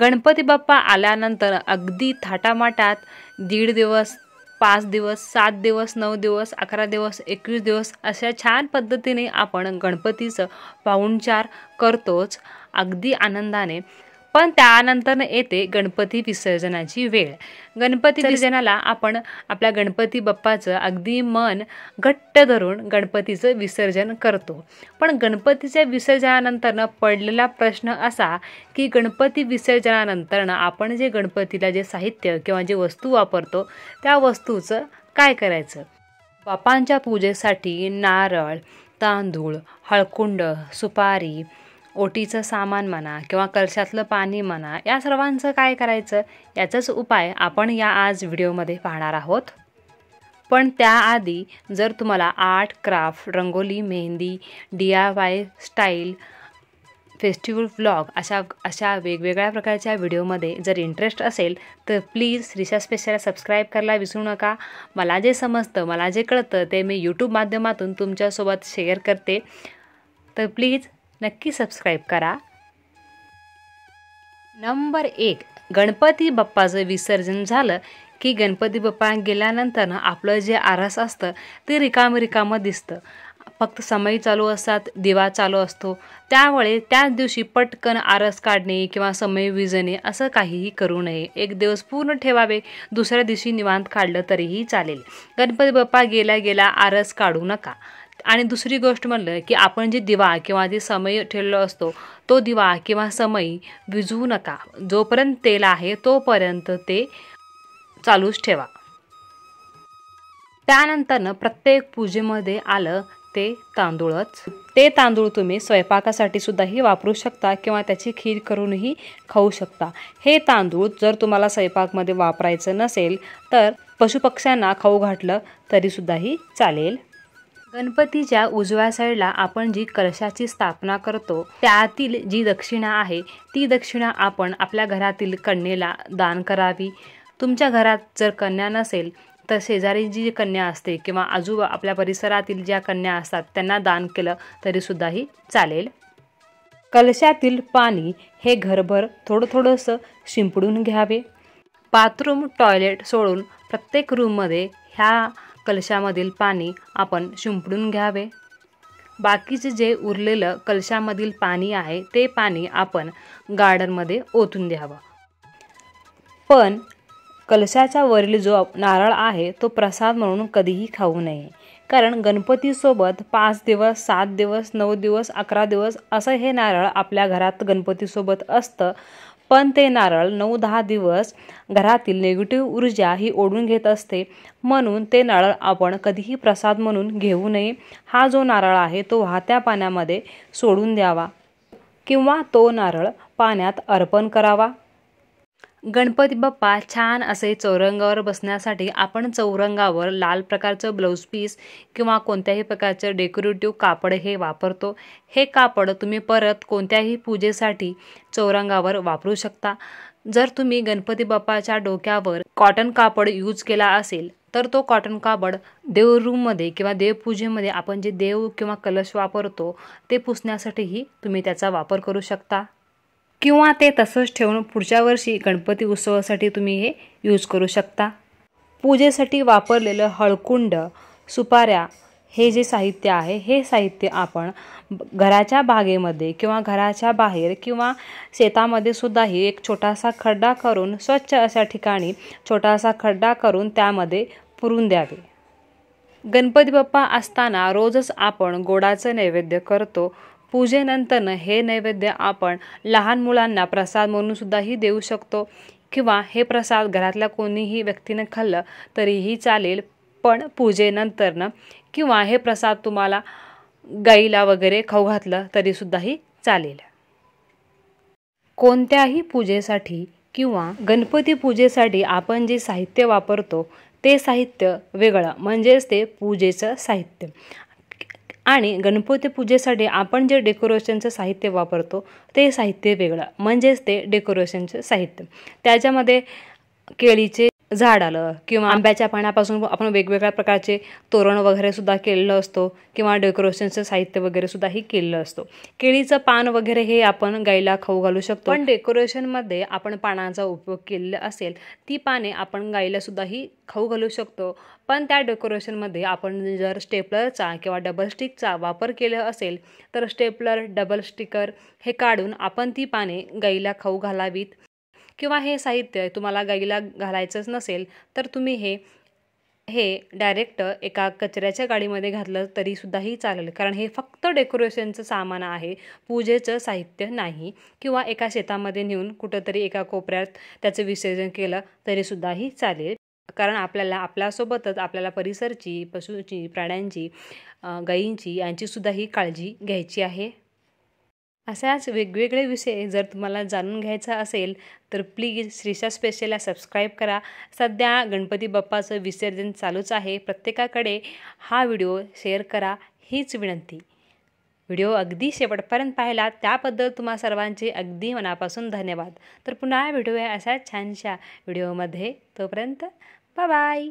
गणपती बाप्पा आल्यानंतर अगदी थाटामाटात दीड दिवस पाच दिवस सात दिवस नऊ दिवस अकरा दिवस एकवीस दिवस अशा छान पद्धतीने आपण गणपतीचं पाहुणचार करतोच अगदी आनंदाने पण त्यानंतर येते गणपती विसर्जनाची वेळ गणपती विसर्जनाला आपण आपल्या गणपती बाप्पाचं अगदी मन घट्ट धरून गणपतीचं विसर्जन करतो पण गणपतीच्या विसर्जनानंतरनं पडलेला प्रश्न असा की गणपती विसर्जनानंतरनं आपण जे गणपतीला जे साहित्य किंवा जे वस्तू वापरतो त्या वस्तूचं काय करायचं बापांच्या पूजेसाठी नारळ तांदूळ हळकुंड सुपारी ओटीचं सामान म्हणा किंवा कलशातलं पाणी म्हणा या सर्वांचं काय करायचं याचाच उपाय आपण या आज व्हिडिओमध्ये पाहणार आहोत पण त्याआधी जर तुम्हाला art craft rangoli mehndi D I Y style festival vlog अशा अशा वेगवेगळ्या प्रकारच्या व्हिडिओमध्ये जर इंटरेस्ट असेल तर प्लीज रिशा स्पेशल सबस्क्राईब करायला विसरू नका मला जे समजतं मला जे कळतं ते मी यूट्यूब माध्यमातून तुमच्यासोबत शेअर करते तर प्लीज नक्की सबस्क्राईब करा नंबर एक गणपती बाप्पाचं विसर्जन झालं की गणपती बाप्पा गेल्यानंतर आपलं जे आरस असतं ते रिकाम रिकामं दिसतं फक्त समय चालू असतात दिवा चालू असतो त्यामुळे त्याच दिवशी पटकन आरस काढणे किंवा समय विजणे असं काहीही करू नये एक दिवस पूर्ण ठेवावे दुसऱ्या दिवशी निवांत काढलं तरीही चालेल गणपती बाप्पा गेल्या गेला आरस काढू नका आणि दुसरी गोष्ट म्हणलं की आपण जे दिवा किंवा जे समय ठेवलेलो असतो तो दिवा किंवा समय विजवू नका जोपर्यंत तेल आहे तोपर्यंत ते चालूच ठेवा त्यानंतरनं प्रत्येक पूजेमध्ये आलं ते तांदूळच ते तांदूळ तुम्ही स्वयंपाकासाठी सुद्धाही वापरू शकता किंवा त्याची खीर करूनही खाऊ शकता हे तांदूळ जर तुम्हाला स्वयंपाकमध्ये वापरायचं नसेल तर पशुपक्ष्यांना खाऊ घातलं तरीसुद्धाही चालेल गणपतीच्या उजव्या साईडला आपण जी कलशाची स्थापना करतो त्यातील जी दक्षिणा आहे ती दक्षिणा आपण आपल्या घरातील कन्येला दान करावी तुमच्या घरात जर कन्या नसेल तर शेजारी जी कन्या असते किंवा आजोबा आपल्या परिसरातील ज्या कन्या असतात त्यांना दान केलं तरीसुद्धाही चालेल कलशातील पाणी हे घरभर थोडं थोडंसं शिंपडून घ्यावे बाथरूम टॉयलेट सोडून प्रत्येक रूममध्ये ह्या कलशामधील पाणी आपण शिंपडून घ्यावे बाकीचे जे उरलेलं कलशामधील पाणी आहे ते पाणी आपण गार्डनमध्ये ओतून द्यावं पण कलशाच्या वरील जो नारळ आहे तो प्रसाद म्हणून कधीही खाऊ नये कारण गणपतीसोबत पाच दिवस सात दिवस नऊ दिवस अकरा दिवस असं हे नारळ आपल्या घरात गणपतीसोबत असतं पण ते नारळ नऊ दहा दिवस घरातील निगेटिव्ह ऊर्जा ही ओढून घेत असते म्हणून ते नारळ आपण कधीही प्रसाद म्हणून घेऊ नये हा जो नारळ आहे तो वाहत्या पाण्यामध्ये सोडून द्यावा किंवा तो नारळ पाण्यात अर्पण करावा गणपती बाप्पा छान असे चौरंगावर बसण्यासाठी आपण चौरंगावर लाल प्रकारचं ब्लाऊज पीस किंवा कोणत्याही प्रकारचं डेकोरेटिव्ह कापड हे वापरतो हे कापड तुम्ही परत कोणत्याही पूजेसाठी चौरंगावर वापरू शकता जर तुम्ही गणपती बाप्पाच्या डोक्यावर कॉटन कापड यूज केला असेल तर तो कॉटन कापड देवरूममध्ये किंवा देवपूजेमध्ये आपण जे देव किंवा कलश वापरतो ते पुसण्यासाठीही तुम्ही त्याचा वापर करू शकता किंवा ते तसंच ठेवून पुढच्या वर्षी गणपती उत्सवासाठी तुम्ही हे यूज करू शकता पूजेसाठी वापरलेलं हळकुंड सुपाऱ्या हे जे साहित्य आहे हे साहित्य आपण घराच्या बागेमध्ये किंवा घराच्या बाहेर किंवा शेतामध्ये सुद्धाही एक छोटासा खड्डा करून स्वच्छ अशा ठिकाणी छोटासा खड्डा करून त्यामध्ये पुरून द्यावे गणपती बाप्पा असताना रोजच आपण गोडाचं नैवेद्य करतो पूजेनंतरनं हे नैवेद्य आपण लहान मुलांना प्रसाद म्हणून सुद्धाही देऊ शकतो किंवा हे प्रसाद घरातल्या कोणीही व्यक्तीने खाल्लं तरीही चालेल पण पूजेनंतरनं किंवा हे प्रसाद तुम्हाला गाईला वगैरे खाऊ घातलं तरीसुद्धाही चालेल कोणत्याही पूजेसाठी किंवा गणपती पूजेसाठी आपण जे साहित्य वापरतो ते साहित्य वेगळं म्हणजेच ते पूजेचं साहित्य आणि गणपती पूजेसाठी आपण जे डेकोरेशनचं साहित्य वापरतो ते साहित्य वेगळं म्हणजेच ते डेकोरेशनचं साहित्य त्याच्यामध्ये केळीचे झाड आलं किंवा आंब्याच्या पाण्यापासून आपण वेगवेगळ्या प्रकारचे तोरण वगैरे सुद्धा केलेलं असतो किंवा डेकोरेशनचं साहित्य वगैरे सुद्धा केलेलं असतो केळीचं पान वगैरे हे आपण गाईला खाऊ घालू शकतो पण डेकोरेशनमध्ये आपण पानांचा उपयोग केलेला असेल ती पाने आपण गाईला सुद्धा खाऊ घालू शकतो पण त्या डेकोरेशनमध्ये आपण जर स्टेपलरचा किंवा डबल स्टिकचा वापर केला असेल तर स्टेपलर डबल स्टिकर हे काढून आपण ती पाने गाईला खाऊ घालावीत किंवा हे साहित्य तुम्हाला गाईला घालायचंच नसेल तर तुम्ही हे हे डायरेक्ट एका कचऱ्याच्या गाडीमध्ये घातलं तरीसुद्धाही चालेल कारण हे फक्त डेकोरेशनचं सामान आहे पूजेचं साहित्य नाही किंवा एका शेतामध्ये नेऊन कुठंतरी एका कोपऱ्यात त्याचं विसर्जन केलं तरीसुद्धाही चालेल कारण आपल्याला आपल्यासोबतच आपल्याला परिसरची पशूची प्राण्यांची गाईंची यांचीसुद्धाही काळजी घ्यायची आहे असाच वेगवेगळे विषय जर तुम्हाला जाणून घ्यायचा असेल तर प्लीज श्रीशा स्पेशलला सबस्क्राईब करा सध्या गणपती बाप्पाचं विसर्जन चालूच आहे प्रत्येकाकडे हा व्हिडिओ शेअर करा हीच विनंती व्हिडिओ अगदी शेवटपर्यंत पाहिला त्याबद्दल तुम्हा सर्वांचे अगदी मनापासून धन्यवाद तर पुन्हा व्हिडिओ आहे अशा छानशा व्हिडिओमध्ये तोपर्यंत बाय